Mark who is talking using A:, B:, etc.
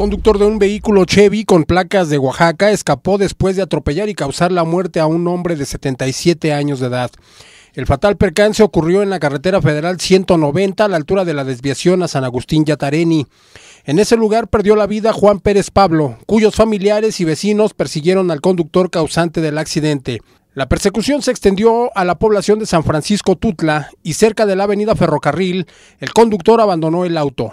A: Conductor de un vehículo Chevy con placas de Oaxaca escapó después de atropellar y causar la muerte a un hombre de 77 años de edad. El fatal percance ocurrió en la carretera federal 190 a la altura de la desviación a San Agustín Yatareni. En ese lugar perdió la vida Juan Pérez Pablo, cuyos familiares y vecinos persiguieron al conductor causante del accidente. La persecución se extendió a la población de San Francisco Tutla y cerca de la avenida Ferrocarril, el conductor abandonó el auto